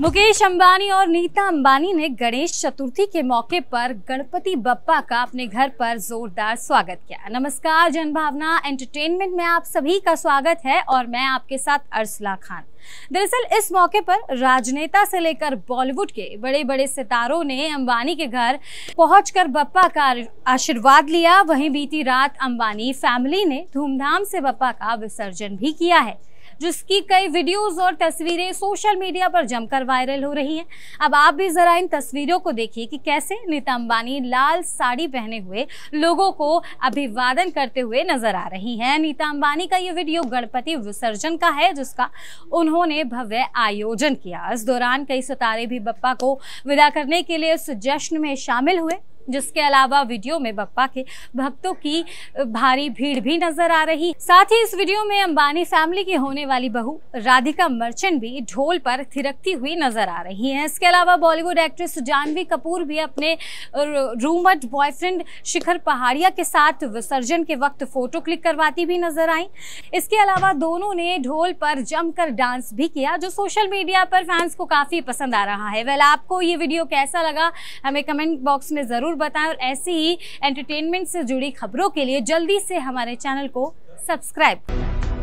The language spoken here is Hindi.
मुकेश अंबानी और नीता अंबानी ने गणेश चतुर्थी के मौके पर गणपति बप्पा का अपने घर पर जोरदार स्वागत किया नमस्कार जनभावना एंटरटेनमेंट में आप सभी का स्वागत है और मैं आपके साथ अर्सला खान दरअसल इस मौके पर राजनेता से लेकर बॉलीवुड के बड़े बड़े सितारों ने अंबानी के घर पहुंचकर बप्पा का आशीर्वाद लिया वहीं बीती रात अंबानी फैमिली ने धूमधाम से बप्पा का विसर्जन भी किया है जिसकी कई वीडियोस और तस्वीरें सोशल मीडिया पर जमकर वायरल हो रही हैं अब आप भी ज़रा इन तस्वीरों को देखिए कि कैसे नीता अंबानी लाल साड़ी पहने हुए लोगों को अभिवादन करते हुए नजर आ रही हैं नीता अंबानी का ये वीडियो गणपति विसर्जन का है जिसका उन्होंने भव्य आयोजन किया इस दौरान कई सितारे भी बप्पा को विदा करने के लिए इस जश्न में शामिल हुए जिसके अलावा वीडियो में बप्पा के भक्तों की भारी भीड़ भी नजर आ रही साथ ही इस वीडियो में अंबानी फैमिली की होने वाली बहू राधिका मर्चेंट भी ढोल पर थिरकती हुई नजर आ रही हैं इसके अलावा बॉलीवुड एक्ट्रेस जानवी कपूर भी अपने रूमट बॉयफ्रेंड शिखर पहाड़िया के साथ विसर्जन के वक्त फोटो क्लिक करवाती भी नजर आई इसके अलावा दोनों ने ढोल पर जमकर डांस भी किया जो सोशल मीडिया पर फैंस को काफी पसंद आ रहा है वेल आपको ये वीडियो कैसा लगा हमें कमेंट बॉक्स में जरूर बताएं और ऐसी ही एंटरटेनमेंट से जुड़ी खबरों के लिए जल्दी से हमारे चैनल को सब्सक्राइब करें